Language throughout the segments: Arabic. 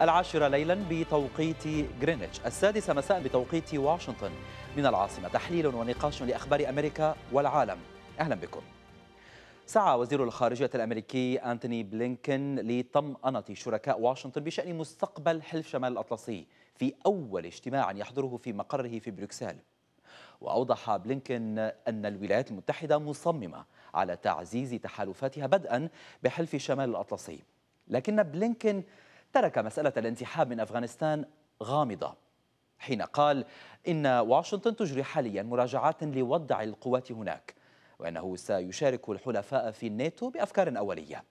العاشرة ليلا بتوقيت غرينتش السادسة مساء بتوقيت واشنطن من العاصمة تحليل ونقاش لأخبار أمريكا والعالم أهلا بكم سعى وزير الخارجية الأمريكي أنتوني بلينكن لطمأنة شركاء واشنطن بشأن مستقبل حلف شمال الأطلسي في أول اجتماع يحضره في مقره في بروكسل وأوضح بلينكن أن الولايات المتحدة مصممة على تعزيز تحالفاتها بدءا بحلف شمال الأطلسي لكن بلينكن ترك مسألة الانسحاب من أفغانستان غامضة حين قال إن واشنطن تجري حاليا مراجعات لوضع القوات هناك وأنه سيشارك الحلفاء في الناتو بأفكار أولية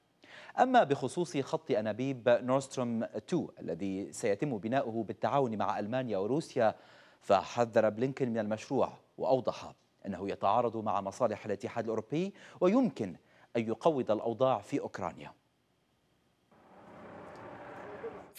أما بخصوص خط أنابيب نورستروم 2 الذي سيتم بناؤه بالتعاون مع ألمانيا وروسيا فحذر بلينكن من المشروع وأوضح أنه يتعارض مع مصالح الاتحاد الأوروبي ويمكن أن يقوض الأوضاع في أوكرانيا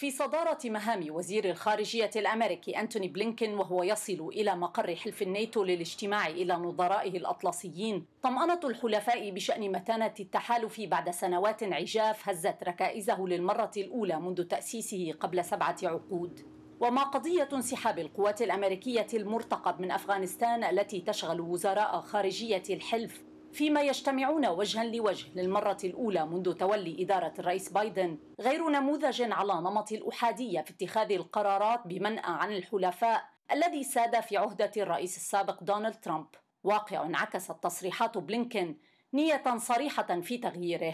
في صدارة مهام وزير الخارجية الأمريكي أنتوني بلينكين وهو يصل إلى مقر حلف الناتو للاجتماع إلى نظرائه الأطلسيين طمأنة الحلفاء بشأن متانة التحالف بعد سنوات عجاف هزت ركائزه للمرة الأولى منذ تأسيسه قبل سبعة عقود وما قضية انسحاب القوات الأمريكية المرتقب من أفغانستان التي تشغل وزراء خارجية الحلف فيما يجتمعون وجها لوجه للمرة الأولى منذ تولي إدارة الرئيس بايدن غير نموذج على نمط الأحادية في اتخاذ القرارات بمنأى عن الحلفاء الذي ساد في عهدة الرئيس السابق دونالد ترامب واقع انعكست تصريحات بلينكن نية صريحة في تغييره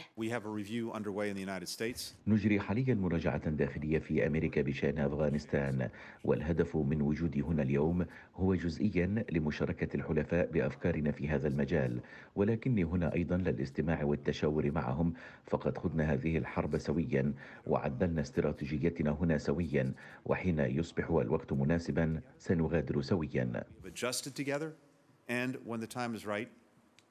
نجري حاليا مراجعة داخلية في أمريكا بشأن أفغانستان والهدف من وجودي هنا اليوم هو جزئيا لمشاركة الحلفاء بأفكارنا في هذا المجال ولكني هنا أيضا للاستماع والتشاور معهم فقد خضنا هذه الحرب سويا وعدلنا استراتيجيتنا هنا سويا وحين يصبح الوقت مناسبا سنغادر سويا and when the time is right,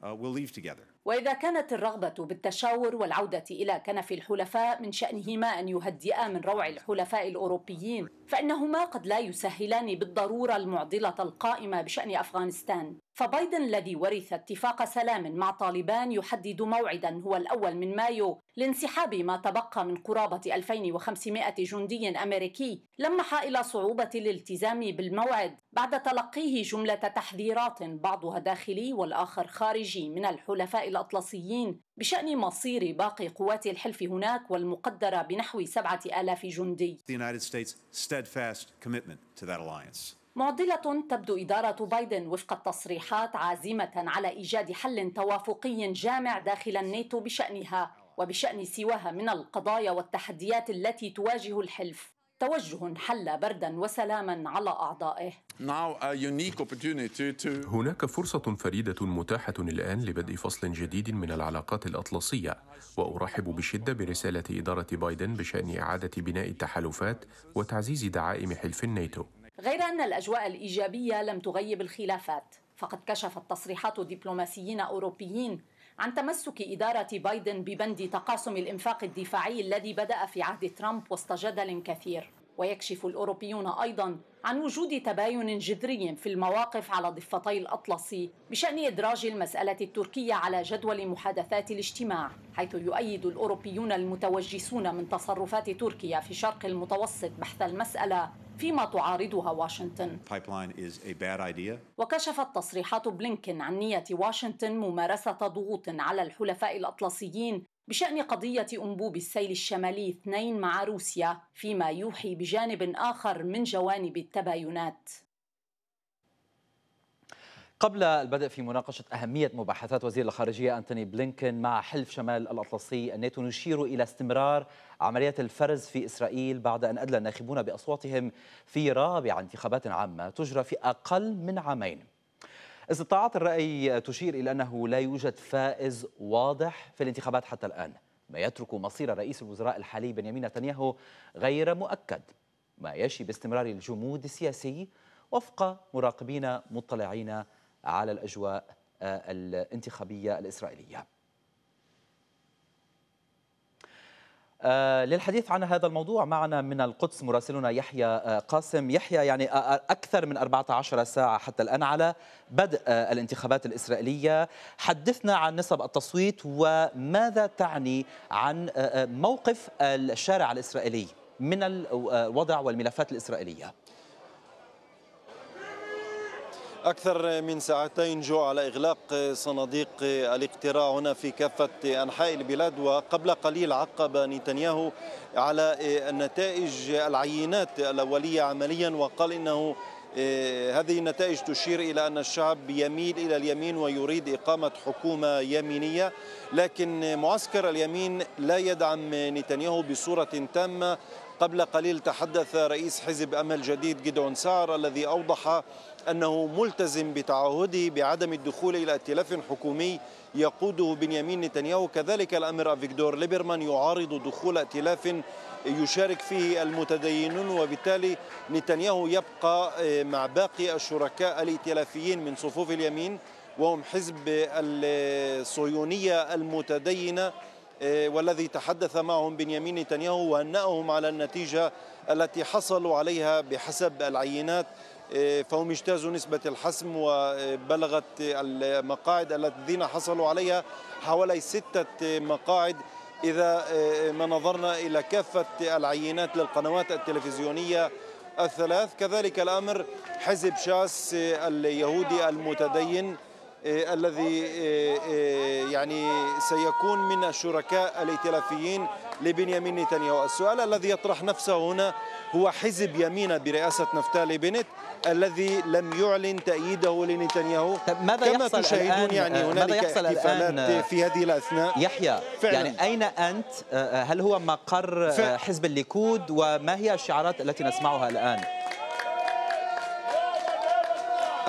uh, we'll leave together. واذا كانت الرغبه بالتشاور والعوده الى كنف الحلفاء من شانهما ان يهدئا من روع الحلفاء الاوروبيين فانهما قد لا يسهلان بالضروره المعضله القائمه بشان افغانستان فبايدن الذي ورث اتفاق سلام مع طالبان يحدد موعدا هو الأول من مايو لانسحاب ما تبقى من قرابة 2500 جندي أمريكي لمح إلى صعوبة الالتزام بالموعد بعد تلقيه جملة تحذيرات بعضها داخلي والآخر خارجي من الحلفاء الأطلسيين بشأن مصير باقي قوات الحلف هناك والمقدرة بنحو 7000 جندي. The United States steadfast commitment to that alliance. معضلة تبدو إدارة بايدن وفق التصريحات عازمة على إيجاد حل توافقي جامع داخل الناتو بشأنها وبشأن سواها من القضايا والتحديات التي تواجه الحلف توجه حل بردا وسلاما على أعضائه هناك فرصة فريدة متاحة الآن لبدء فصل جديد من العلاقات الأطلسية وأرحب بشدة برسالة إدارة بايدن بشأن إعادة بناء التحالفات وتعزيز دعائم حلف الناتو غير أن الأجواء الإيجابية لم تغيب الخلافات فقد كشفت تصريحات دبلوماسيين أوروبيين عن تمسك إدارة بايدن ببند تقاسم الإنفاق الدفاعي الذي بدأ في عهد ترامب وسط جدل كثير ويكشف الأوروبيون أيضا عن وجود تباين جذري في المواقف على ضفتي الأطلسي بشأن إدراج المسألة التركية على جدول محادثات الاجتماع حيث يؤيد الأوروبيون المتوجسون من تصرفات تركيا في شرق المتوسط بحث المسألة فيما تعارضها واشنطن وكشفت تصريحات بلينكين عن نية واشنطن ممارسة ضغوط على الحلفاء الأطلسيين بشأن قضية أنبوب السيل الشمالي اثنين مع روسيا فيما يوحي بجانب آخر من جوانب التباينات قبل البدء في مناقشة أهمية مباحثات وزير الخارجية أنتوني بلينكن مع حلف شمال الأطلسي الناتو نشير إلى استمرار عملية الفرز في إسرائيل بعد أن أدلى الناخبون بأصواتهم في رابع انتخابات عامة تجرى في أقل من عامين استطاعات الرأي تشير إلى أنه لا يوجد فائز واضح في الانتخابات حتى الآن ما يترك مصير رئيس الوزراء الحالي بنيامين نتنياهو غير مؤكد ما يشي باستمرار الجمود السياسي وفق مراقبين مطلعين على الأجواء آه، الانتخابية الإسرائيلية آه، للحديث عن هذا الموضوع معنا من القدس مراسلنا يحيى آه، قاسم يحيى يعني أكثر من 14 ساعة حتى الآن على بدء الانتخابات الإسرائيلية حدثنا عن نسب التصويت وماذا تعني عن موقف الشارع الإسرائيلي من الوضع والملفات الإسرائيلية أكثر من ساعتين جو على إغلاق صناديق الاقتراع هنا في كافة أنحاء البلاد وقبل قليل عقب نتنياهو على النتائج العينات الأولية عمليا وقال إنه آه، هذه النتائج تشير إلى أن الشعب يميل إلى اليمين ويريد إقامة حكومة يمينية لكن معسكر اليمين لا يدعم نتنياهو بصورة تامة قبل قليل تحدث رئيس حزب أمل جديد جدعون سعر الذي أوضح أنه ملتزم بتعهده بعدم الدخول إلى ائتلاف حكومي يقوده بنيامين نتنياهو كذلك الأمير فيكتور ليبرمان يعارض دخول ائتلاف يشارك فيه المتدينون وبالتالي نتنياهو يبقى آه، مع باقي الشركاء الائتلافيين من صفوف اليمين وهم حزب الصهيونية المتدينة آه، والذي تحدث معهم بنيامين نتنياهو وهنأهم على النتيجة التي حصلوا عليها بحسب العينات إيه، فهم اجتازوا نسبة الحسم وبلغت المقاعد الذين حصلوا عليها حوالي ستة مقاعد إذا إيه، ما نظرنا إلى كافة العينات للقنوات التلفزيونية الثلاث كذلك الأمر حزب شاس اليهودي المتدين إيه، الذي يعني سيكون من الشركاء الائتلافيين لبنيامين نتنياهو السؤال الذي يطرح نفسه هنا هو حزب يمينة برئاسة نفتالي بنت الذي لم يعلن تأييده لنتنياهو ماذا كما يحصل تشاهدون الآن يعني هنالك ماذا يحصل الآن في هذه الأثناء يحيى فعلا. يعني أين أنت آه، آه، هل هو مقر آه، حزب الليكود وما هي الشعارات التي نسمعها الآن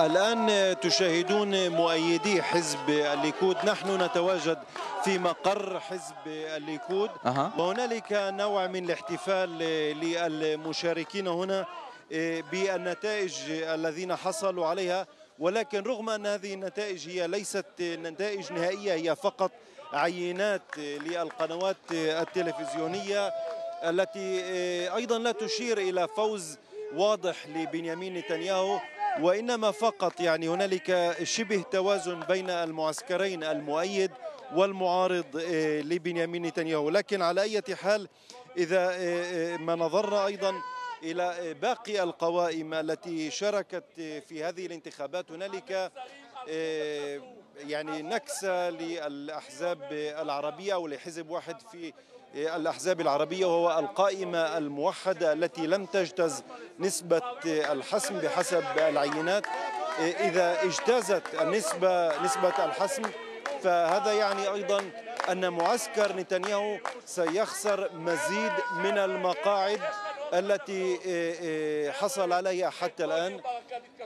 الآن تشاهدون مؤيدي حزب الليكود نحن نتواجد في مقر حزب الليكود أه. وهنالك نوع من الاحتفال للمشاركين هنا إيه، بالنتائج الذين حصلوا عليها ولكن رغم أن هذه النتائج هي ليست نتائج نهائية هي فقط عينات للقنوات التلفزيونية التي إيه، أيضا لا تشير إلى فوز واضح لبنيامين نتنياهو وإنما فقط يعني هنالك شبه توازن بين المعسكرين المؤيد والمعارض آه، لبنيامين نتنياهو لكن على أي حال إذا آه، آه، ما نظرنا أيضا إلى باقي القوائم التي شاركت في هذه الانتخابات هنالك يعني نكسة للأحزاب العربية أو لحزب واحد في الأحزاب العربية وهو القائمة الموحدة التي لم تجتز نسبة الحسم بحسب العينات إذا اجتازت النسبة نسبة الحسم فهذا يعني أيضا أن معسكر نتنياهو سيخسر مزيد من المقاعد التي إيه، إيه، حصل عليها حتى الآن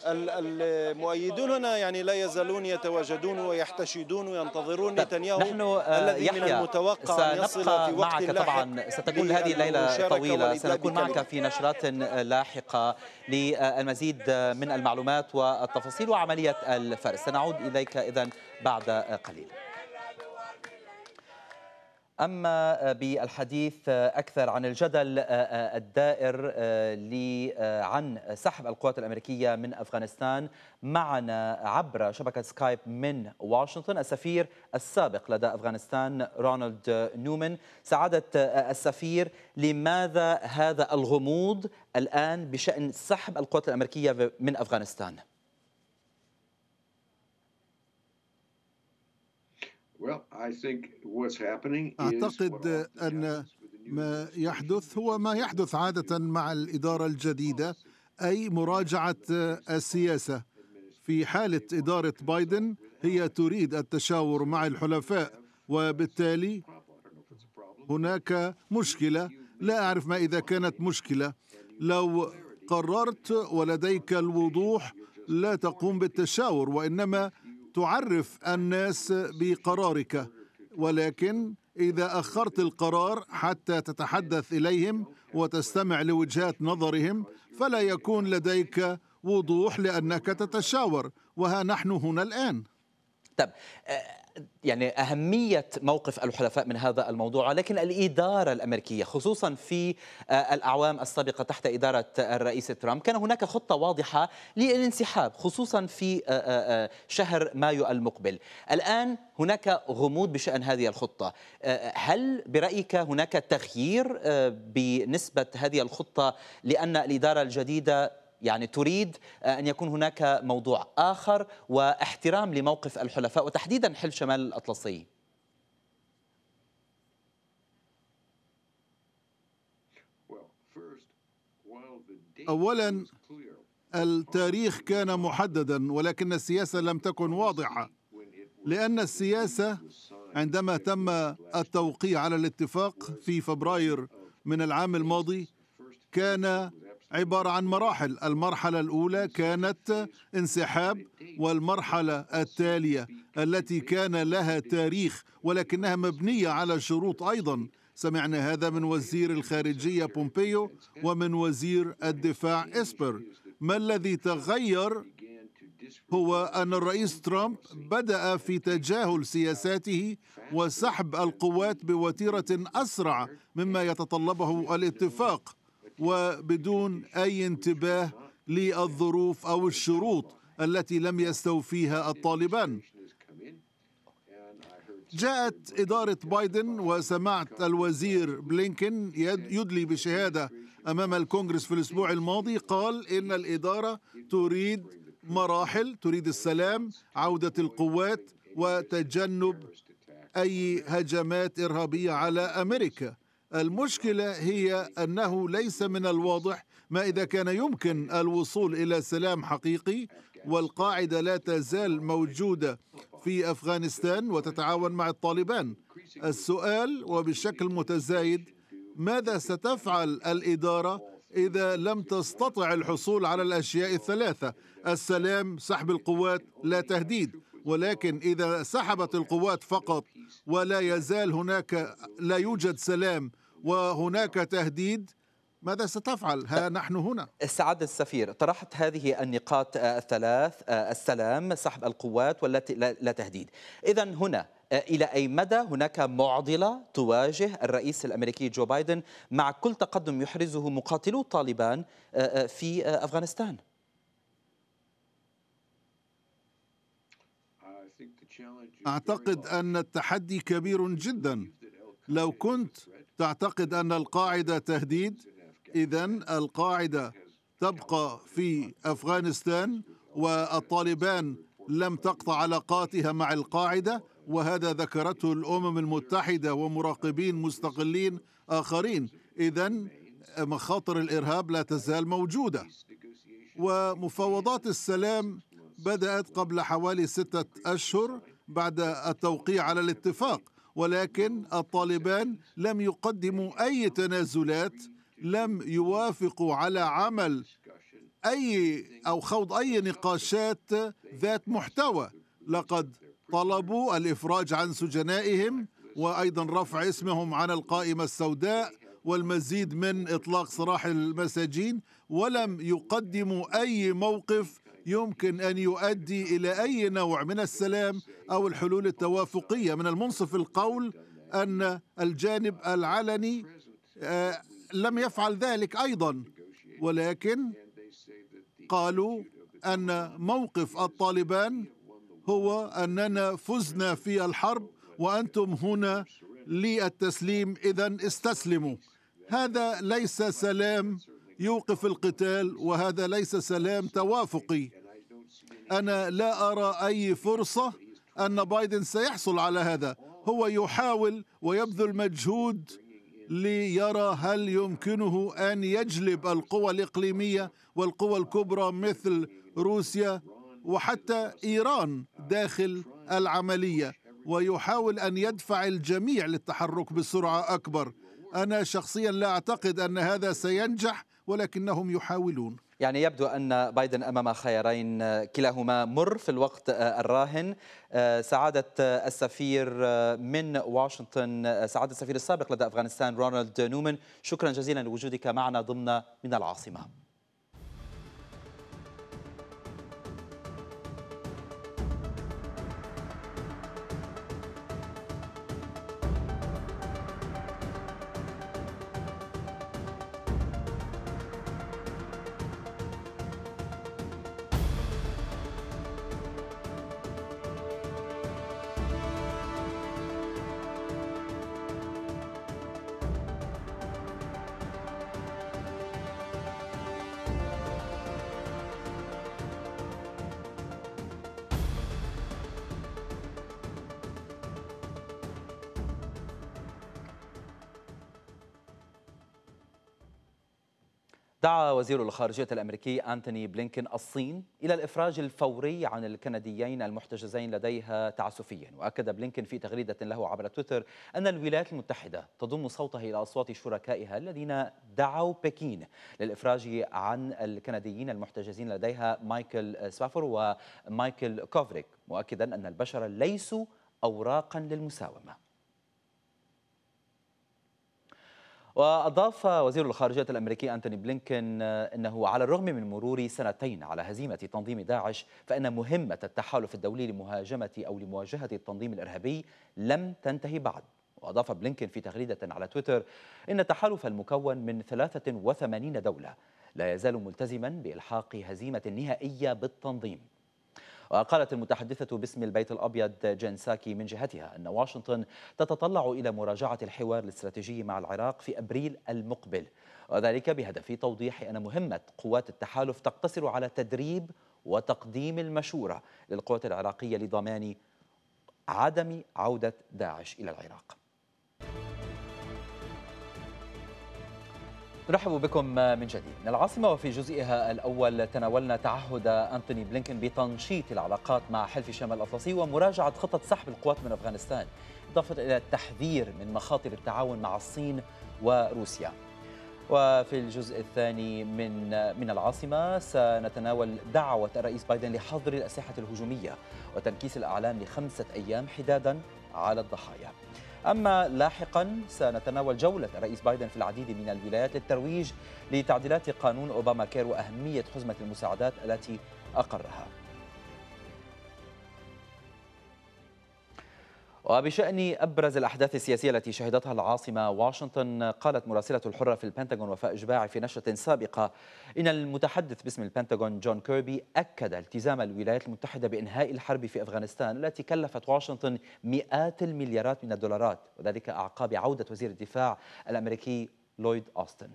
المؤيدون هنا يعني لا يزالون يتواجدون ويحتشدون وينتظرون طيب، نتنياهو نحن آه، الذي من المتوقع أن يصل في وقت معك طبعا ستكون هذه الليلة طويلة سنكون معك في نشرات لاحقة للمزيد من المعلومات والتفاصيل وعملية الفرز سنعود إليك إذا بعد قليل أما آه، بالحديث آه، أكثر عن الجدل آه، الدائر عن سحب القوات الأمريكية من أفغانستان معنا عبر شبكة سكايب من واشنطن السفير السابق لدى أفغانستان رونالد نومان سعادة السفير لماذا هذا الغموض الآن بشأن سحب القوات الأمريكية من أفغانستان؟ اعتقد ان ما يحدث هو ما يحدث عاده مع الاداره الجديده اي مراجعه السياسه في حاله اداره بايدن هي تريد التشاور مع الحلفاء وبالتالي هناك مشكله لا اعرف ما اذا كانت مشكله لو قررت ولديك الوضوح لا تقوم بالتشاور وانما تعرف الناس بقرارك ولكن اذا اخرت القرار حتى تتحدث اليهم وتستمع لوجهات نظرهم فلا يكون لديك وضوح لانك تتشاور وها نحن هنا الان طب آه، يعني أهمية موقف الحلفاء من هذا الموضوع ولكن الإدارة الأمريكية خصوصا في آه، الأعوام السابقة تحت إدارة الرئيس ترامب كان هناك خطة واضحة للانسحاب خصوصا في آه، آه، شهر مايو المقبل الآن هناك غموض بشأن هذه الخطة هل برأيك هناك تغيير بنسبة هذه الخطة لأن الإدارة الجديدة يعني تريد آه، أن يكون هناك موضوع آخر واحترام لموقف الحلفاء وتحديدا حلف شمال الأطلسي اولا التاريخ كان محددا ولكن السياسه لم تكن واضحه لان السياسه عندما تم التوقيع على الاتفاق في فبراير من العام الماضي كان عبارة عن مراحل المرحلة الأولى كانت انسحاب والمرحلة التالية التي كان لها تاريخ ولكنها مبنية على شروط أيضا سمعنا هذا من وزير الخارجية بومبيو ومن وزير الدفاع إسبر ما الذي تغير هو أن الرئيس ترامب بدأ في تجاهل سياساته وسحب القوات بوتيرة أسرع مما يتطلبه الاتفاق وبدون اي انتباه للظروف او الشروط التي لم يستوفيها الطالبان جاءت إدارة بايدن وسمعت الوزير بلينكن يدلي بشهادة أمام الكونغرس في الأسبوع الماضي قال إن الإدارة تريد مراحل تريد السلام عودة القوات وتجنب أي هجمات إرهابية على أمريكا المشكلة هي أنه ليس من الواضح ما إذا كان يمكن الوصول إلى سلام حقيقي والقاعدة لا تزال موجودة في أفغانستان وتتعاون مع الطالبان السؤال وبشكل متزايد ماذا ستفعل الإدارة إذا لم تستطع الحصول على الأشياء الثلاثة السلام سحب القوات لا تهديد ولكن إذا سحبت القوات فقط ولا يزال هناك لا يوجد سلام وهناك تهديد ماذا ستفعل؟ ها نحن هنا سعادة السفير طرحت هذه النقاط آه، الثلاث آه، السلام سحب القوات والتي لا تهديد إذا هنا آه، إلى أي مدى هناك معضلة تواجه الرئيس الأمريكي جو بايدن مع كل تقدم يحرزه مقاتلو طالبان في أفغانستان؟ أعتقد أن التحدي كبير جدا لو كنت تعتقد ان القاعده تهديد اذا القاعده تبقى في افغانستان والطالبان لم تقطع علاقاتها مع القاعده وهذا ذكرته الامم المتحده ومراقبين مستقلين اخرين اذا مخاطر الارهاب لا تزال موجوده ومفاوضات السلام بدات قبل حوالي سته اشهر بعد التوقيع على الاتفاق ولكن الطالبان لم يقدموا أي تنازلات لم يوافقوا على عمل أي أو خوض أي نقاشات ذات محتوى لقد طلبوا الإفراج عن سجنائهم وأيضا رفع اسمهم عن القائمة السوداء والمزيد من إطلاق سراح المساجين ولم يقدموا أي موقف يمكن أن يؤدي إلى أي نوع من السلام أو الحلول التوافقية من المنصف القول أن الجانب العلني آه، لم يفعل ذلك أيضا ولكن قالوا أن موقف الطالبان هو أننا فزنا في الحرب وأنتم هنا للتسليم إذا استسلموا هذا ليس سلام يوقف القتال وهذا ليس سلام توافقي انا لا ارى اي فرصه ان بايدن سيحصل على هذا هو يحاول ويبذل مجهود ليرى هل يمكنه ان يجلب القوى الاقليميه والقوى الكبرى مثل روسيا وحتى ايران داخل العمليه ويحاول ان يدفع الجميع للتحرك بسرعه اكبر أنا شخصيا لا أعتقد أن هذا سينجح ولكنهم يحاولون يعني يبدو أن بايدن أمام خيارين آه، كلاهما مر في الوقت آه، الراهن آه، سعادة السفير من واشنطن سعادة السفير السابق لدى أفغانستان رونالد نومان شكرا جزيلا لوجودك معنا ضمن من العاصمة وزير الخارجية الأمريكي أنتوني بلينكين الصين إلى الإفراج الفوري عن الكنديين المحتجزين لديها تعسفيا وأكد بلينكين في تغريدة له عبر تويتر أن الولايات المتحدة تضم صوتها إلى أصوات شركائها الذين دعوا بكين للإفراج عن الكنديين المحتجزين لديها مايكل سبافور ومايكل كوفريك مؤكدا أن البشر ليسوا أوراقا للمساومة وأضاف وزير الخارجية الأمريكي أنتوني بلينكن آه، أنه على الرغم من مرور سنتين على هزيمة تنظيم داعش فإن مهمة التحالف الدولي لمهاجمة أو لمواجهة التنظيم الإرهابي لم تنتهي بعد وأضاف بلينكن في تغريدة على تويتر إن التحالف المكون من 83 دولة لا يزال ملتزما بإلحاق هزيمة نهائية بالتنظيم وقالت المتحدثة باسم البيت الأبيض جين ساكي من جهتها أن واشنطن تتطلع إلى مراجعة الحوار الاستراتيجي مع العراق في أبريل المقبل وذلك بهدف توضيح أن مهمة قوات التحالف تقتصر على تدريب وتقديم المشورة للقوات العراقية لضمان عدم عودة داعش إلى العراق نرحب بكم من جديد من العاصمة وفي جزئها الأول تناولنا تعهد أنتوني بلينكن بتنشيط العلاقات مع حلف شمال الأطلسي ومراجعة خطة سحب القوات من أفغانستان إضافة إلى التحذير من مخاطر التعاون مع الصين وروسيا وفي الجزء الثاني من من العاصمة سنتناول دعوة الرئيس بايدن لحظر الأسلحة الهجومية وتنكيس الأعلام لخمسة أيام حدادا على الضحايا أما لاحقا سنتناول جولة الرئيس بايدن في العديد من الولايات للترويج لتعديلات قانون أوباما كير وأهمية حزمة المساعدات التي أقرها وبشأن أبرز الأحداث السياسية التي شهدتها العاصمة واشنطن قالت مراسلة الحرة في البنتاغون وفاء إشباعي في نشرة سابقة إن المتحدث باسم البنتاغون جون كيربي أكد التزام الولايات المتحدة بإنهاء الحرب في أفغانستان التي كلفت واشنطن مئات المليارات من الدولارات وذلك أعقاب عودة وزير الدفاع الأمريكي لويد أوستن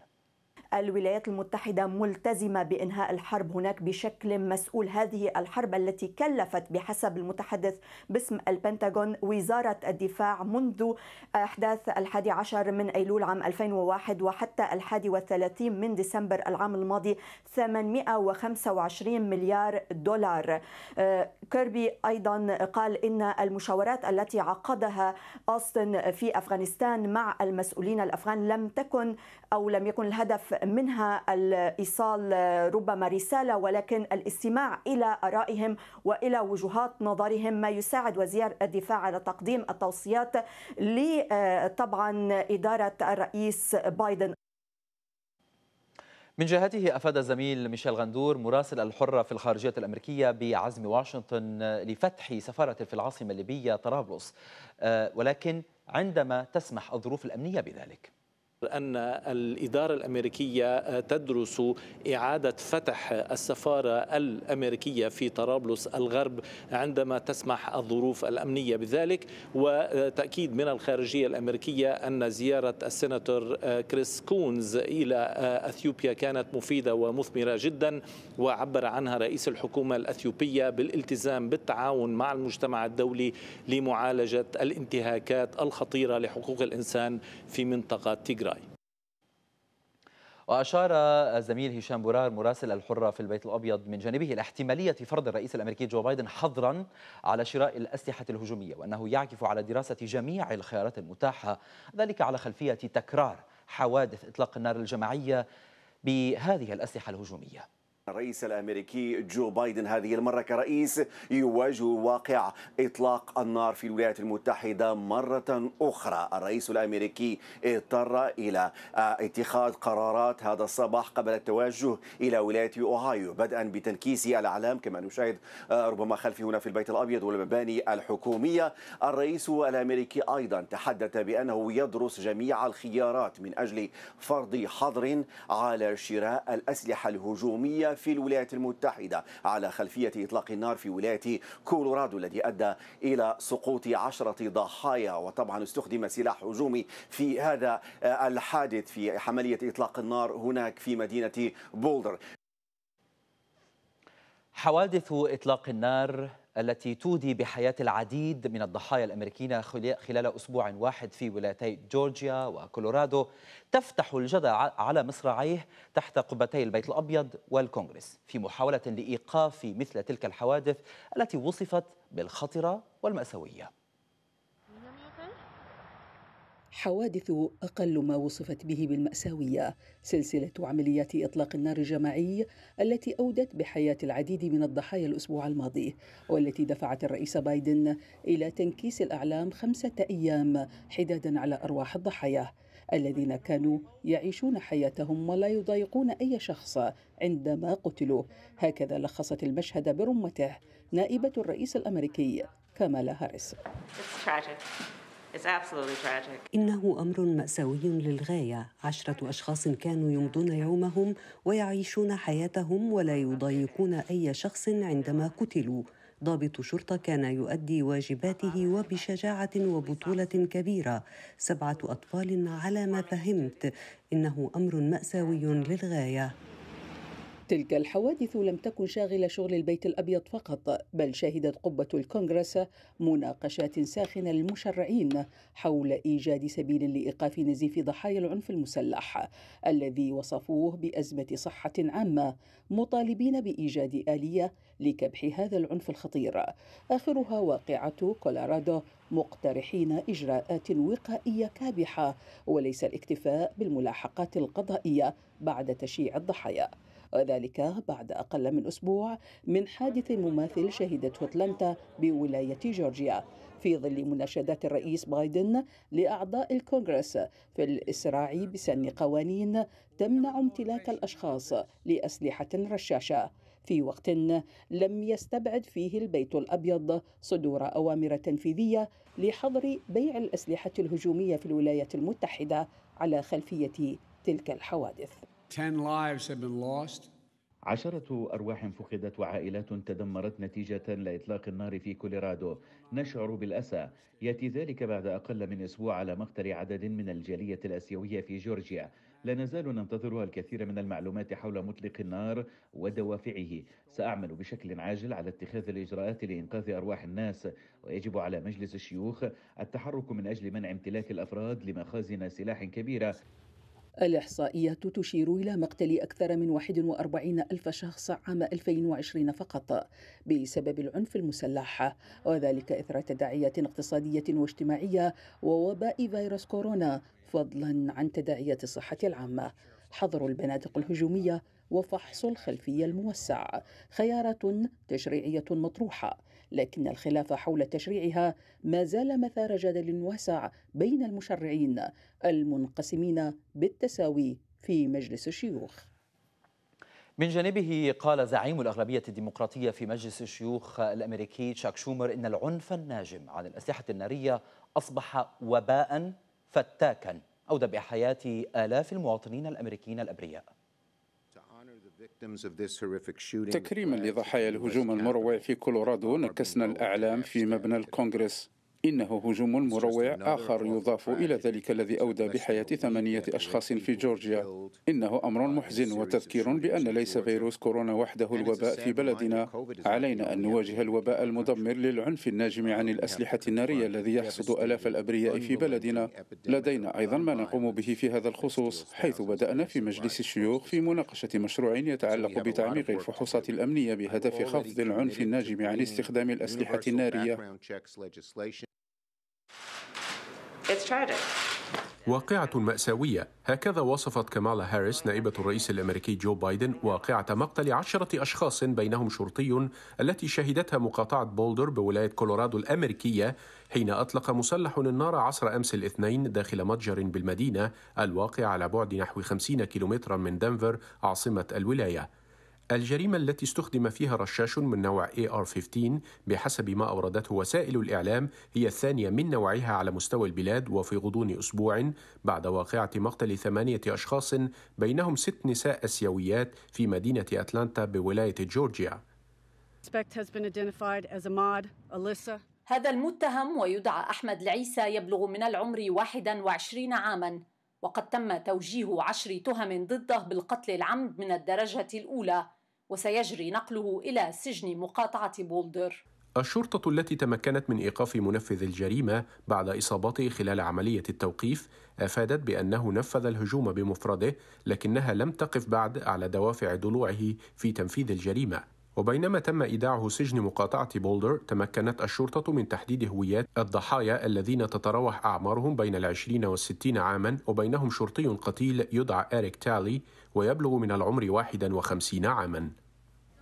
الولايات المتحدة ملتزمة بإنهاء الحرب هناك بشكل مسؤول هذه الحرب التي كلفت بحسب المتحدث باسم البنتاغون وزارة الدفاع منذ أحداث الحادي عشر من أيلول عام 2001 وحتى الحادي والثلاثين من ديسمبر العام الماضي 825 مليار دولار آه، كيربي أيضا قال إن المشاورات التي عقدها أوستن في أفغانستان مع المسؤولين الأفغان لم تكن أو لم يكن الهدف منها الايصال ربما رساله ولكن الاستماع الى ارائهم والى وجهات نظرهم ما يساعد وزير الدفاع على تقديم التوصيات لطبعا آه، اداره الرئيس بايدن من جهته أفاد زميل ميشيل غندور مراسل الحرة في الخارجية الأمريكية بعزم واشنطن لفتح سفارة في العاصمة الليبية طرابلس آه، ولكن عندما تسمح الظروف الأمنية بذلك أن الإدارة الأمريكية تدرس إعادة فتح السفارة الأمريكية في طرابلس الغرب عندما تسمح الظروف الأمنية بذلك وتأكيد من الخارجية الأمريكية أن زيارة السيناتور كريس كونز إلى أثيوبيا كانت مفيدة ومثمرة جدا وعبر عنها رئيس الحكومة الأثيوبية بالالتزام بالتعاون مع المجتمع الدولي لمعالجة الانتهاكات الخطيرة لحقوق الإنسان في منطقة تيغراي وأشار الزميل هشام برار مراسل الحرة في البيت الأبيض من جانبه إلى احتمالية فرض الرئيس الأمريكي جو بايدن حظرا على شراء الأسلحة الهجومية وأنه يعكف على دراسة جميع الخيارات المتاحة ذلك على خلفية تكرار حوادث إطلاق النار الجماعية بهذه الأسلحة الهجومية الرئيس الامريكي جو بايدن هذه المره كرئيس يواجه واقع اطلاق النار في الولايات المتحده مره اخرى، الرئيس الامريكي اضطر الى آه، اتخاذ قرارات هذا الصباح قبل التوجه الى ولايه اوهايو، بدءا بتنكيس الاعلام كما نشاهد آه، ربما خلفي هنا في البيت الابيض والمباني الحكوميه، الرئيس الامريكي ايضا تحدث بانه يدرس جميع الخيارات من اجل فرض حظر على شراء الاسلحه الهجوميه في الولايات المتحدة على خلفية إطلاق النار في ولاية كولورادو الذي أدى إلى سقوط عشرة ضحايا وطبعا استخدم سلاح هجومي في هذا الحادث في عملية إطلاق النار هناك في مدينة بولدر حوادث إطلاق النار التي تودي بحياة العديد من الضحايا الأمريكيين خلال أسبوع واحد في ولايتي جورجيا وكولورادو تفتح الجدل على مصراعيه تحت قبتي البيت الأبيض والكونغرس في محاولة لإيقاف مثل تلك الحوادث التي وصفت بالخطرة والمأساوية حوادث أقل ما وصفت به بالمأساوية سلسلة عمليات إطلاق النار الجماعي التي أودت بحياة العديد من الضحايا الأسبوع الماضي والتي دفعت الرئيس بايدن إلى تنكيس الأعلام خمسة أيام حدادا على أرواح الضحايا الذين كانوا يعيشون حياتهم ولا يضايقون أي شخص عندما قتلوا هكذا لخصت المشهد برمته نائبة الرئيس الأمريكي كامالا هاريس إنه أمر مأساوي للغاية عشرة أشخاص كانوا يمضون يومهم ويعيشون حياتهم ولا يضايقون أي شخص عندما قتلوا ضابط شرطة كان يؤدي واجباته وبشجاعة وبطولة كبيرة سبعة أطفال على ما فهمت إنه أمر مأساوي للغاية تلك الحوادث لم تكن شاغل شغل البيت الابيض فقط بل شهدت قبه الكونغرس مناقشات ساخنه للمشرعين حول ايجاد سبيل لايقاف نزيف ضحايا العنف المسلح الذي وصفوه بازمه صحه عامه مطالبين بايجاد اليه لكبح هذا العنف الخطير اخرها واقعه كولورادو مقترحين اجراءات وقائيه كابحه وليس الاكتفاء بالملاحقات القضائيه بعد تشييع الضحايا وذلك بعد أقل من أسبوع من حادث مماثل شهدته أتلانتا بولاية جورجيا في ظل مناشدات الرئيس بايدن لأعضاء الكونغرس في الإسراع بسن قوانين تمنع امتلاك الأشخاص لأسلحة رشاشة في وقت لم يستبعد فيه البيت الأبيض صدور أوامر تنفيذية لحظر بيع الأسلحة الهجومية في الولايات المتحدة على خلفية تلك الحوادث عشرة أرواح فقدت وعائلات تدمرت نتيجة لإطلاق النار في كوليرادو نشعر بالأسى يأتي ذلك بعد أقل من أسبوع على مقتل عدد من الجالية الأسيوية في جورجيا لا نزال ننتظر الكثير من المعلومات حول مطلق النار ودوافعه سأعمل بشكل عاجل على اتخاذ الإجراءات لإنقاذ أرواح الناس ويجب على مجلس الشيوخ التحرك من أجل منع امتلاك الأفراد لمخازن سلاح كبيرة الإحصائيات تشير إلى مقتل أكثر من 41 ألف شخص عام 2020 فقط بسبب العنف المسلح وذلك إثر تداعيات اقتصادية واجتماعية ووباء فيروس كورونا فضلا عن تداعيات الصحة العامة حظر البنادق الهجومية وفحص الخلفية الموسع خيارات تشريعية مطروحة لكن الخلاف حول تشريعها ما زال مثار جدل واسع بين المشرعين المنقسمين بالتساوي في مجلس الشيوخ من جانبه قال زعيم الأغلبية الديمقراطية في مجلس الشيوخ الأمريكي تشاك شومر إن العنف الناجم عن الأسلحة النارية أصبح وباء فتاكا أودى بحياة آلاف المواطنين الأمريكيين الأبرياء تكريما uh, لضحايا الهجوم المروع في كولورادو نكسنا الأعلام في مبنى الكونغرس إنه هجوم مروع آخر يضاف إلى ذلك الذي أودى بحياة ثمانية أشخاص في جورجيا إنه أمر محزن وتذكير بأن ليس فيروس كورونا وحده الوباء في بلدنا علينا أن نواجه الوباء المدمر للعنف الناجم عن الأسلحة النارية الذي يحصد ألاف الأبرياء في بلدنا لدينا أيضا ما نقوم به في هذا الخصوص حيث بدأنا في مجلس الشيوخ في مناقشة مشروع يتعلق بتعميق الفحوصات الأمنية بهدف خفض العنف الناجم عن استخدام الأسلحة النارية واقعة مأساوية هكذا وصفت كمالا هاريس نائبة الرئيس الأمريكي جو بايدن واقعة مقتل عشرة أشخاص بينهم شرطي التي شهدتها مقاطعة بولدر بولاية كولورادو الأمريكية حين أطلق مسلح النار عصر أمس الاثنين داخل متجر بالمدينة الواقع على بعد نحو 50 كيلومترا من دنفر عاصمة الولاية الجريمة التي استخدم فيها رشاش من نوع AR-15 بحسب ما أوردته وسائل الإعلام هي الثانية من نوعها على مستوى البلاد وفي غضون أسبوع بعد واقعة مقتل ثمانية أشخاص بينهم ست نساء أسيويات في مدينة أتلانتا بولاية جورجيا. هذا المتهم ويدعى أحمد العيسى يبلغ من العمر 21 عاماً وقد تم توجيه عشر تهم ضده بالقتل العمد من الدرجة الأولى وسيجري نقله إلى سجن مقاطعة بولدر الشرطة التي تمكنت من إيقاف منفذ الجريمة بعد إصابته خلال عملية التوقيف أفادت بأنه نفذ الهجوم بمفرده لكنها لم تقف بعد على دوافع ضلوعه في تنفيذ الجريمة وبينما تم إيداعه سجن مقاطعة بولدر تمكنت الشرطة من تحديد هويات الضحايا الذين تتراوح أعمارهم بين العشرين والستين عاما وبينهم شرطي قتيل يدعى إريك تالي ويبلغ من العمر 51 عاماً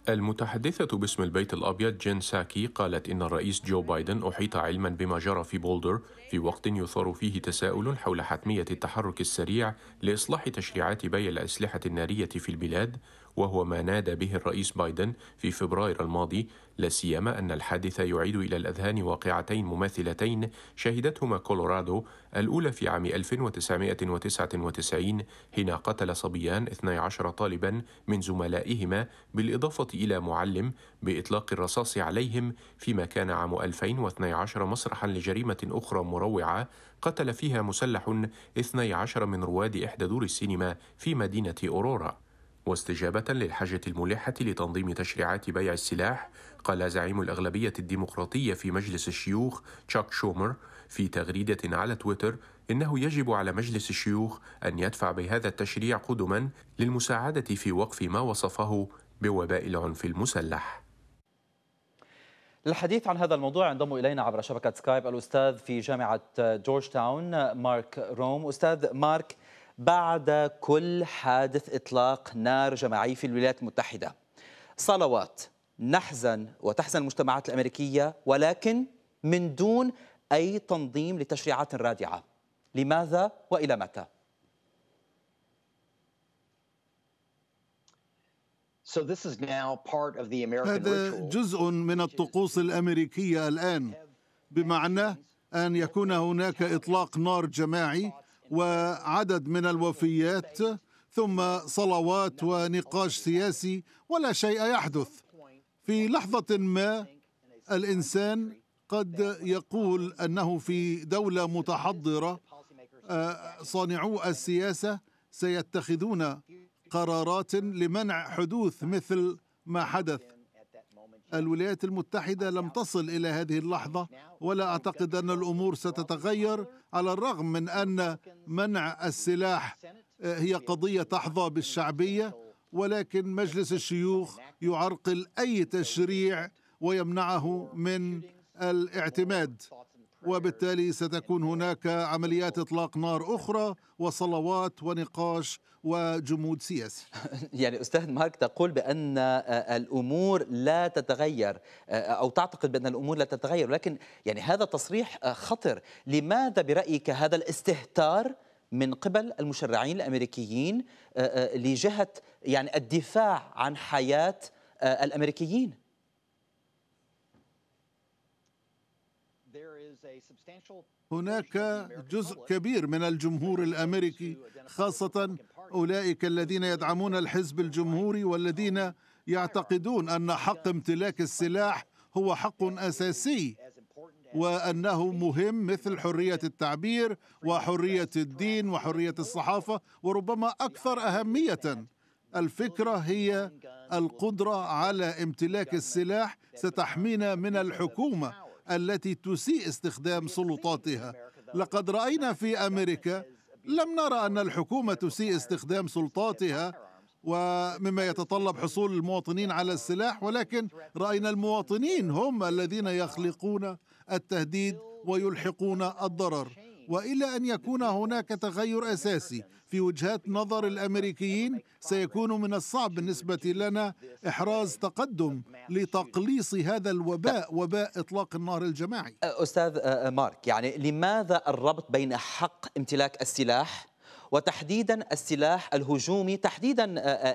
المتحدثة باسم البيت الأبيض جين ساكي قالت إن الرئيس جو بايدن أحيط علما بما جرى في بولدر في وقت يثار فيه تساؤل حول حتمية التحرك السريع لإصلاح تشريعات بيع الأسلحة النارية في البلاد وهو ما نادى به الرئيس بايدن في فبراير الماضي لا سيما أن الحادث يعيد إلى الأذهان واقعتين مماثلتين شهدتهما كولورادو الأولى في عام 1999 حين قتل صبيان 12 طالبا من زملائهما بالإضافة إلى معلم بإطلاق الرصاص عليهم فيما كان عام 2012 مسرحا لجريمة أخرى مروعة قتل فيها مسلح 12 من رواد إحدى دور السينما في مدينة أورورا واستجابة للحاجة الملحة لتنظيم تشريعات بيع السلاح قال زعيم الأغلبية الديمقراطية في مجلس الشيوخ تشاك شومر في تغريدة على تويتر إنه يجب على مجلس الشيوخ أن يدفع بهذا التشريع قدما للمساعدة في وقف ما وصفه بوباء العنف المسلح للحديث عن هذا الموضوع ينضم الينا عبر شبكه سكايب الاستاذ في جامعه جورج تاون مارك روم استاذ مارك بعد كل حادث إطلاق نار جماعي في الولايات المتحدة صلوات نحزن وتحزن المجتمعات الأمريكية ولكن من دون أي تنظيم لتشريعات رادعة لماذا وإلى متى؟ هذا جزء من الطقوس الأمريكية الآن بمعنى أن يكون هناك إطلاق نار جماعي وعدد من الوفيات ثم صلوات ونقاش سياسي ولا شيء يحدث في لحظه ما الانسان قد يقول انه في دوله متحضره آه، صانعو السياسه سيتخذون قرارات لمنع حدوث مثل ما حدث الولايات المتحدة لم تصل إلى هذه اللحظة ولا أعتقد أن الأمور ستتغير على الرغم من أن منع السلاح آه، هي قضية تحظى بالشعبية ولكن مجلس الشيوخ يعرقل أي تشريع ويمنعه من الاعتماد وبالتالي ستكون هناك عمليات اطلاق نار اخرى وصلوات ونقاش وجمود سياسي يعني استاذ مارك تقول بان آه، الامور لا تتغير آه، او تعتقد بان الامور لا تتغير ولكن يعني هذا تصريح آه، خطر لماذا برايك هذا الاستهتار من قبل المشرعين الامريكيين لجهه يعني الدفاع عن حياه الامريكيين هناك جزء كبير من الجمهور الامريكي خاصه اولئك الذين يدعمون الحزب الجمهوري والذين يعتقدون ان حق امتلاك السلاح هو حق اساسي وانه مهم مثل حريه التعبير وحريه الدين وحريه الصحافه وربما اكثر اهميه الفكره هي القدره على امتلاك السلاح ستحمينا من الحكومه التي تسيء استخدام سلطاتها لقد راينا في امريكا لم نرى ان الحكومه تسيء استخدام سلطاتها ومما يتطلب حصول المواطنين على السلاح ولكن راينا المواطنين هم الذين يخلقون التهديد ويلحقون الضرر والى ان يكون هناك تغير اساسي في وجهات نظر الامريكيين سيكون من الصعب بالنسبه لنا احراز تقدم لتقليص هذا الوباء وباء اطلاق النار الجماعي استاذ آه، آه، مارك يعني لماذا الربط بين حق امتلاك السلاح وتحديدا السلاح الهجومي تحديدا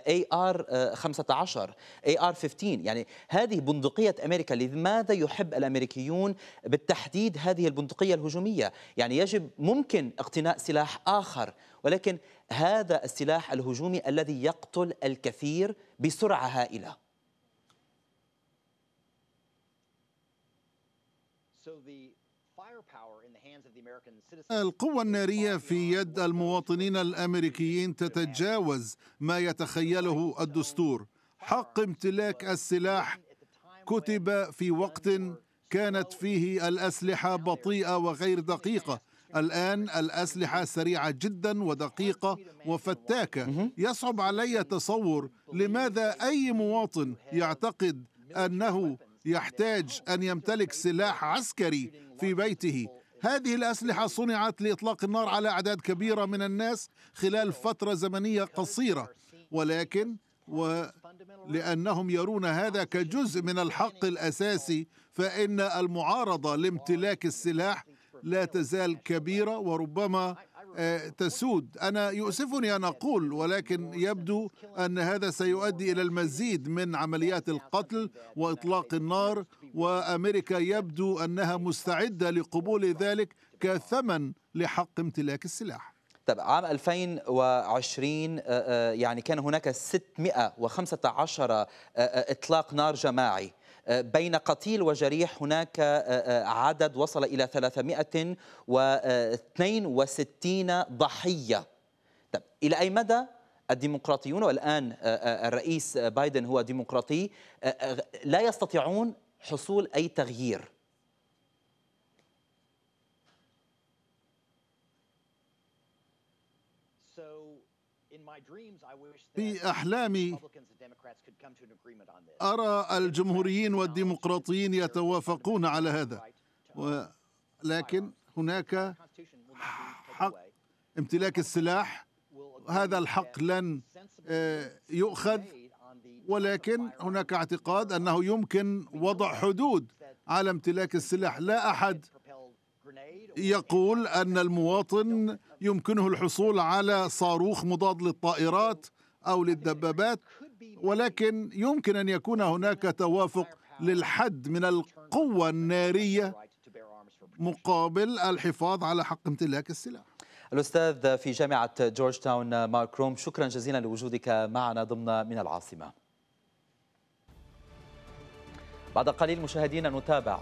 اي ار 15 اي ار 15 يعني هذه بندقيه امريكا لماذا يحب الامريكيون بالتحديد هذه البندقيه الهجوميه يعني يجب ممكن اقتناء سلاح اخر ولكن هذا السلاح الهجومي الذي يقتل الكثير بسرعه هائله القوة النارية في يد المواطنين الأمريكيين تتجاوز ما يتخيله الدستور حق uh, امتلاك السلاح كتب في وقت كانت فيه الأسلحة بطيئة وغير دقيقة الآن الأسلحة سريعة جدا ودقيقة وفتاكة يصعب علي تصور لماذا أي مواطن يعتقد أنه يحتاج أن يمتلك سلاح عسكري في بيته هذه الأسلحة صنعت لإطلاق النار على أعداد كبيرة من الناس خلال فترة زمنية قصيرة ولكن ولأنهم يرون هذا كجزء من الحق الأساسي فإن المعارضة لامتلاك السلاح لا تزال كبيرة وربما آه، تسود أنا يؤسفني أن أقول ولكن يبدو أن هذا سيؤدي إلى المزيد من عمليات القتل وإطلاق النار وأمريكا يبدو أنها مستعدة لقبول ذلك كثمن لحق امتلاك السلاح طب عام 2020 آه، آه، يعني كان هناك 615 اطلاق نار جماعي آه، بين قتيل وجريح هناك آه، آه، عدد وصل إلى 362 ضحية طب إلى أي مدى الديمقراطيون والآن الرئيس بايدن هو ديمقراطي لا يستطيعون حصول أي تغيير في أحلامي أرى الجمهوريين والديمقراطيين يتوافقون على هذا ولكن هناك حق امتلاك السلاح هذا الحق لن آه، يؤخذ ولكن هناك اعتقاد انه يمكن وضع حدود على امتلاك السلاح لا احد يقول ان المواطن يمكنه الحصول على صاروخ مضاد للطائرات او للدبابات ولكن يمكن ان يكون هناك توافق للحد من القوه الناريه مقابل الحفاظ على حق امتلاك السلاح الأستاذ في جامعة جورج تاون مارك روم شكرا جزيلا لوجودك معنا ضمن من العاصمة بعد قليل مشاهدينا نتابع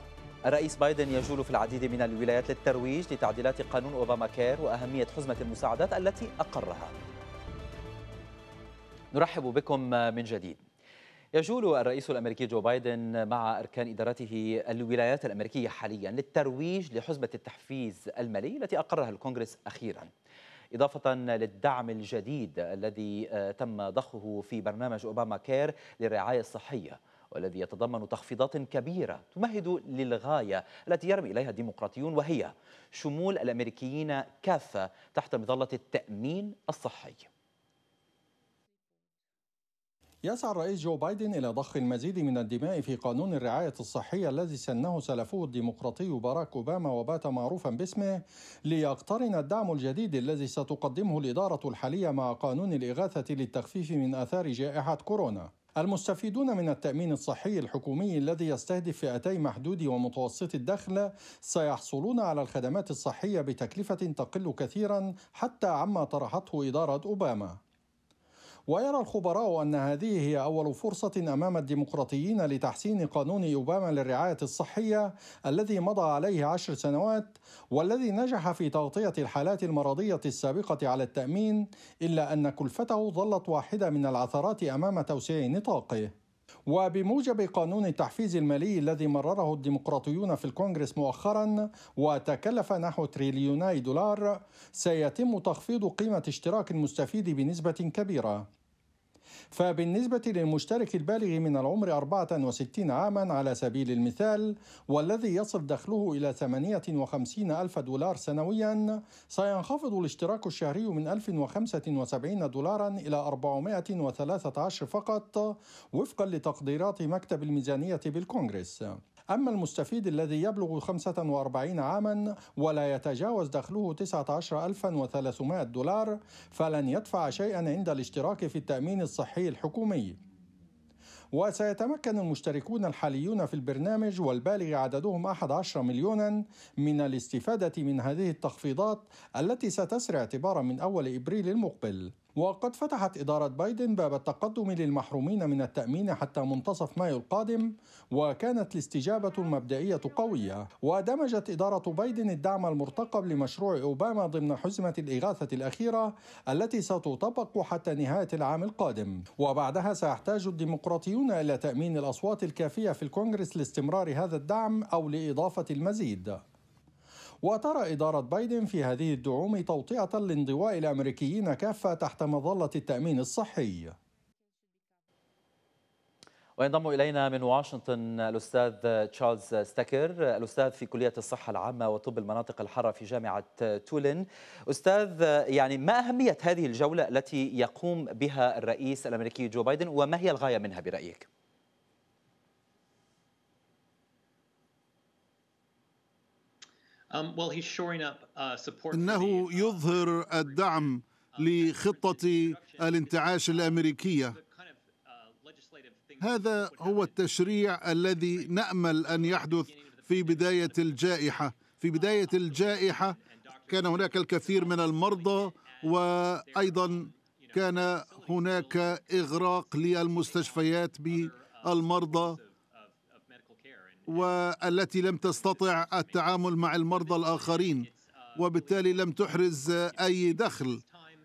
الرئيس بايدن يجول في العديد من الولايات للترويج لتعديلات قانون أوباما كير وأهمية حزمة المساعدات التي أقرها نرحب بكم من جديد يجول الرئيس الامريكي جو بايدن مع اركان ادارته الولايات الامريكيه حاليا للترويج لحزمه التحفيز المالي التي اقرها الكونغرس اخيرا إضافة للدعم الجديد الذي آه، تم ضخه في برنامج أوباما كير للرعاية الصحية والذي يتضمن تخفيضات كبيرة تمهد للغاية التي يرمي إليها الديمقراطيون وهي شمول الأمريكيين كافة تحت مظلة التأمين الصحي يسعى الرئيس جو بايدن إلى ضخ المزيد من الدماء في قانون الرعاية الصحية الذي سنه سلفه الديمقراطي باراك أوباما وبات معروفا باسمه ليقترن الدعم الجديد الذي ستقدمه الإدارة الحالية مع قانون الإغاثة للتخفيف من آثار جائحة كورونا المستفيدون من التأمين الصحي الحكومي الذي يستهدف فئتي محدود ومتوسط الدخل سيحصلون على الخدمات الصحية بتكلفة تقل كثيرا حتى عما طرحته إدارة أوباما ويرى الخبراء أن هذه هي أول فرصة أمام الديمقراطيين لتحسين قانون أوباما للرعاية الصحية الذي مضى عليه عشر سنوات والذي نجح في تغطية الحالات المرضية السابقة على التأمين إلا أن كلفته ظلت واحدة من العثرات أمام توسيع نطاقه وبموجب قانون التحفيز المالي الذي مرره الديمقراطيون في الكونغرس مؤخرا وتكلف نحو تريليوني دولار سيتم تخفيض قيمة اشتراك المستفيد بنسبة كبيرة فبالنسبة للمشترك البالغ من العمر 64 عاما على سبيل المثال والذي يصل دخله إلى 58 ألف دولار سنويا سينخفض الاشتراك الشهري من 1075 دولارا إلى 413 فقط وفقا لتقديرات مكتب الميزانية بالكونغرس أما المستفيد الذي يبلغ 45 عاما ولا يتجاوز دخله 19300 دولار فلن يدفع شيئا عند الاشتراك في التأمين الصحي الحكومي وسيتمكن المشتركون الحاليون في البرنامج والبالغ عددهم 11 مليونا من الاستفادة من هذه التخفيضات التي ستسرع اعتبارا من أول إبريل المقبل وقد فتحت إدارة بايدن باب التقدم للمحرومين من التأمين حتى منتصف مايو القادم وكانت الاستجابة المبدئية قوية ودمجت إدارة بايدن الدعم المرتقب لمشروع أوباما ضمن حزمة الإغاثة الأخيرة التي ستطبق حتى نهاية العام القادم وبعدها سيحتاج الديمقراطيون إلى تأمين الأصوات الكافية في الكونغرس لاستمرار هذا الدعم أو لإضافة المزيد وترى إدارة بايدن في هذه الدعوم توطئة لانضواء الأمريكيين كافة تحت مظلة التأمين الصحي وينضم إلينا من واشنطن الأستاذ تشارلز ستاكر الأستاذ في كلية الصحة العامة وطب المناطق الحارة في جامعة تولن أستاذ يعني ما أهمية هذه الجولة التي يقوم بها الرئيس الأمريكي جو بايدن وما هي الغاية منها برأيك؟ Um, uh, انه uh, يظهر الدعم لخطه الانتعاش الامريكيه uh, هذا هو التشريع الذي نامل ان يحدث في بدايه الجائحه في um, بدايه الجائحه كان هناك الكثير من المرضى وايضا كان هناك اغراق للمستشفيات بالمرضى والتي لم تستطع التعامل مع المرضى الآخرين وبالتالي لم تحرز أي دخل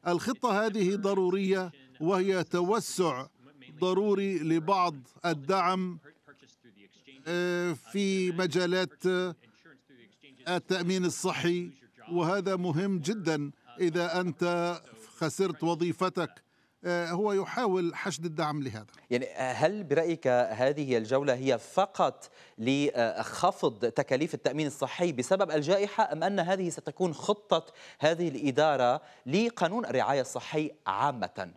الخطة هذه ضرورية وهي توسع ضروري لبعض الدعم آه، في مجالات التأمين الصحي وهذا مهم جدا إذا أنت خسرت وظيفتك آه، هو يحاول حشد الدعم لهذا يعني آه، هل برأيك هذه الجولة هي فقط لخفض تكاليف التأمين الصحي بسبب الجائحة أم أن هذه ستكون خطة هذه الإدارة لقانون الرعاية الصحي عامةً؟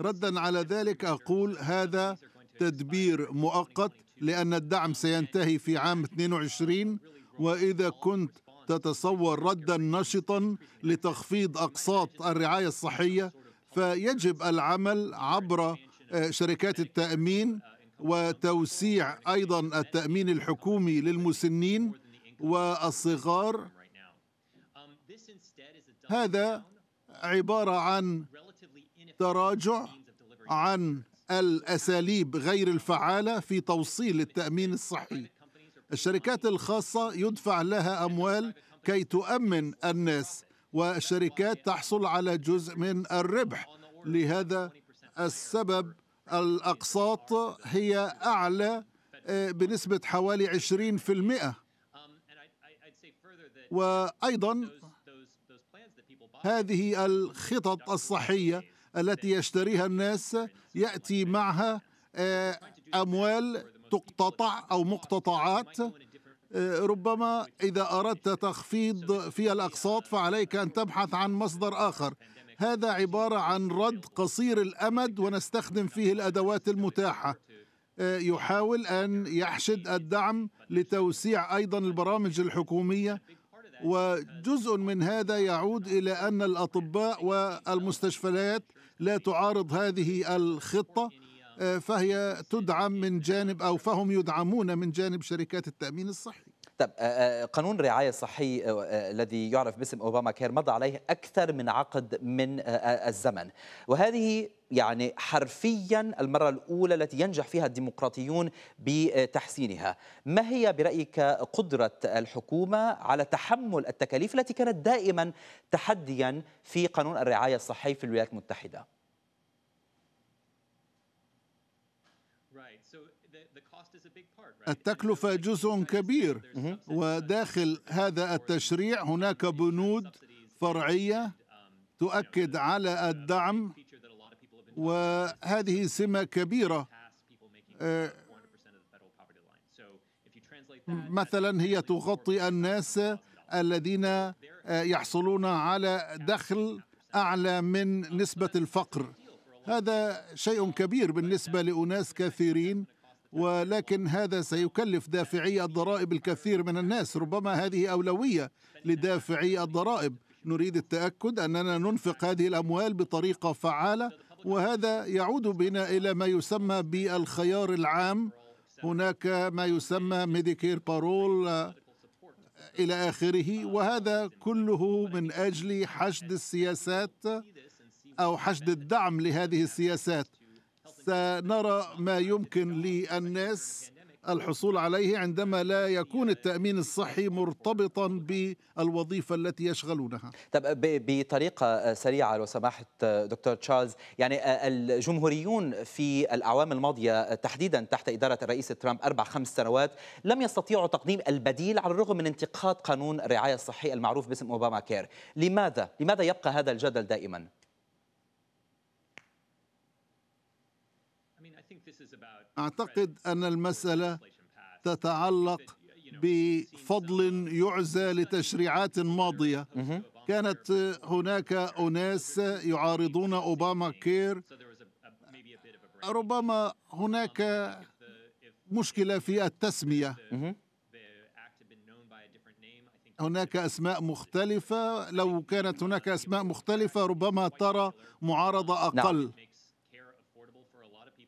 ردا على ذلك أقول هذا تدبير مؤقت لأن الدعم سينتهي في عام 22 وإذا كنت تتصور ردا نشطا لتخفيض اقساط الرعايه الصحيه فيجب العمل عبر آه، شركات التامين وتوسيع ايضا التامين الحكومي للمسنين والصغار هذا عباره عن تراجع عن الاساليب غير الفعاله في توصيل التامين الصحي الشركات الخاصة يدفع لها أموال كي تؤمن الناس والشركات تحصل على جزء من الربح لهذا السبب الأقساط هي أعلى آه، بنسبة حوالي 20% وأيضا هذه الخطط الصحية التي يشتريها الناس يأتي معها آه، أموال تقتطع أو مقتطعات ربما إذا أردت تخفيض في الأقساط فعليك أن تبحث عن مصدر آخر هذا عبارة عن رد قصير الأمد ونستخدم فيه الأدوات المتاحة يحاول أن يحشد الدعم لتوسيع أيضا البرامج الحكومية وجزء من هذا يعود إلى أن الأطباء والمستشفيات لا تعارض هذه الخطة آه، فهي تدعم من جانب أو فهم يدعمون من جانب شركات التأمين الصحي طب آه، آه، قانون الرعاية الصحي الذي يعرف باسم أوباما كير مضى عليه أكثر من عقد من الزمن وهذه يعني حرفيا المرة الأولى التي ينجح فيها الديمقراطيون بتحسينها ما هي برأيك قدرة الحكومة على تحمل التكاليف التي كانت دائما تحديا في قانون الرعاية الصحي في الولايات المتحدة التكلفة جزء كبير وداخل هذا التشريع هناك بنود فرعية تؤكد على الدعم وهذه سمة كبيرة مثلا هي تغطي الناس الذين يحصلون على دخل أعلى من نسبة الفقر هذا شيء كبير بالنسبة لأناس كثيرين ولكن هذا سيكلف دافعي الضرائب الكثير من الناس ربما هذه أولوية لدافعي الضرائب نريد التأكد أننا ننفق هذه الأموال بطريقة فعالة وهذا يعود بنا إلى ما يسمى بالخيار العام هناك ما يسمى ميديكير بارول إلى آخره وهذا كله من أجل حشد السياسات أو حشد الدعم لهذه السياسات سنرى ما يمكن للناس الحصول عليه عندما لا يكون التأمين الصحي مرتبطا بالوظيفة التي يشغلونها طب بطريقة سريعة لو سمحت دكتور تشارلز يعني آه، الجمهوريون في الأعوام الماضية تحديدا تحت إدارة الرئيس ترامب أربع خمس سنوات لم يستطيعوا تقديم البديل على الرغم من انتقاد قانون الرعاية الصحية المعروف باسم أوباما كير لماذا؟ لماذا يبقى هذا الجدل دائما؟ اعتقد ان المساله تتعلق بفضل يعزى لتشريعات ماضيه كانت هناك اناس يعارضون اوباما كير ربما هناك مشكله في التسميه هناك اسماء مختلفه لو كانت هناك اسماء مختلفه ربما ترى معارضه نعم. اقل نعم.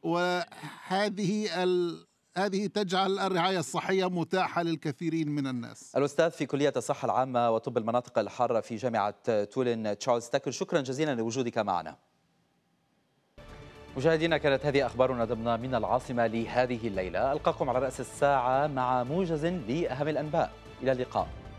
وهذه ال... هذه تجعل الرعاية الصحية متاحة للكثيرين من الناس الأستاذ في كلية الصحة العامة وطب المناطق الحارة في جامعة تولن تشارلز تاكل شكرا جزيلا لوجودك معنا مشاهدينا كانت هذه أخبارنا ضمن من العاصمة لهذه الليلة ألقاكم على رأس الساعة مع موجز لأهم الأنباء إلى اللقاء